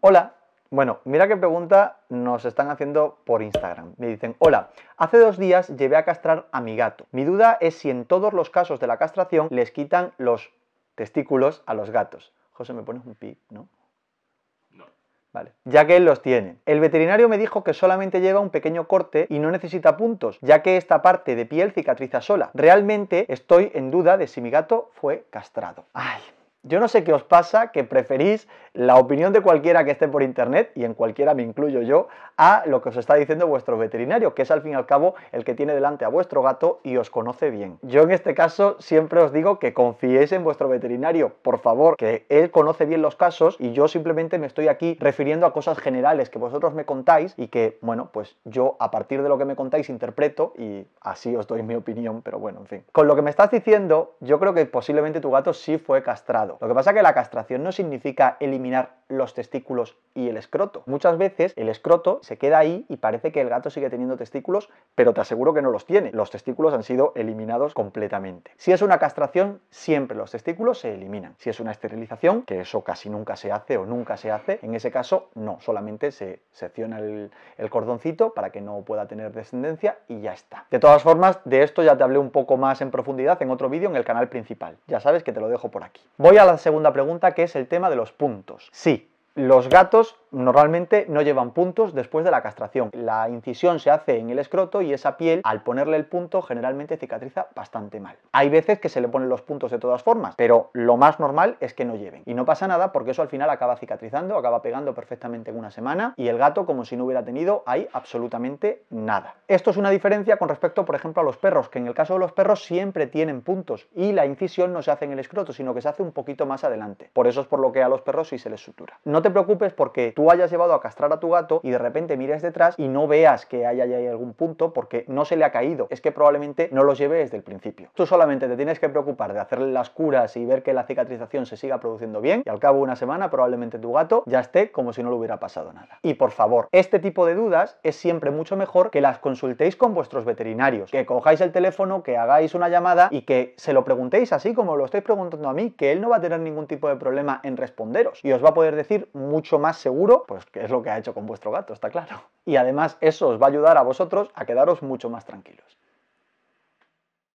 Hola. Bueno, mira qué pregunta nos están haciendo por Instagram. Me dicen, hola, hace dos días llevé a castrar a mi gato. Mi duda es si en todos los casos de la castración les quitan los testículos a los gatos. José, me pones un pi, ¿no? No. Vale. Ya que él los tiene. El veterinario me dijo que solamente lleva un pequeño corte y no necesita puntos, ya que esta parte de piel cicatriza sola. Realmente estoy en duda de si mi gato fue castrado. Ay, yo no sé qué os pasa que preferís la opinión de cualquiera que esté por internet, y en cualquiera me incluyo yo, a lo que os está diciendo vuestro veterinario, que es al fin y al cabo el que tiene delante a vuestro gato y os conoce bien. Yo en este caso siempre os digo que confiéis en vuestro veterinario, por favor, que él conoce bien los casos y yo simplemente me estoy aquí refiriendo a cosas generales que vosotros me contáis y que, bueno, pues yo a partir de lo que me contáis interpreto y así os doy mi opinión, pero bueno, en fin. Con lo que me estás diciendo, yo creo que posiblemente tu gato sí fue castrado. Lo que pasa es que la castración no significa eliminar los testículos y el escroto. Muchas veces el escroto se queda ahí y parece que el gato sigue teniendo testículos, pero te aseguro que no los tiene. Los testículos han sido eliminados completamente. Si es una castración, siempre los testículos se eliminan. Si es una esterilización, que eso casi nunca se hace o nunca se hace, en ese caso no, solamente se secciona el, cordoncito para que no pueda tener descendencia y ya está. De todas formas, de esto ya te hablé un poco más en profundidad en otro vídeo en el canal principal. Ya sabes que te lo dejo por aquí. Voy a la segunda pregunta que es el tema de los puntos. Sí, los gatos normalmente no llevan puntos después de la castración. La incisión se hace en el escroto y esa piel, al ponerle el punto, generalmente cicatriza bastante mal. Hay veces que se le ponen los puntos de todas formas, pero lo más normal es que no lleven. Y no pasa nada porque eso al final acaba cicatrizando, acaba pegando perfectamente en una semana y el gato como si no hubiera tenido hay absolutamente nada. Esto es una diferencia con respecto, por ejemplo, a los perros, que en el caso de los perros siempre tienen puntos y la incisión no se hace en el escroto, sino que se hace un poquito más adelante. Por eso es por lo que a los perros sí se les sutura. No te preocupes porque tú hayas llevado a castrar a tu gato y de repente mires detrás y no veas que haya, hay algún punto porque no se le ha caído. Es que probablemente no lo lleve desde el principio. Tú solamente te tienes que preocupar de hacerle las curas y ver que la cicatrización se siga produciendo bien y al cabo de una semana probablemente tu gato ya esté como si no le hubiera pasado nada. Y por favor, este tipo de dudas es siempre mucho mejor que las consultéis con vuestros veterinarios, que cojáis el teléfono, que hagáis una llamada y que se lo preguntéis así como lo estáis preguntando a mí, que él no va a tener ningún tipo de problema en responderos y os va a poder decir mucho más seguro pues que es lo que ha hecho con vuestro gato, está claro. Y además eso os va a ayudar a vosotros a quedaros mucho más tranquilos.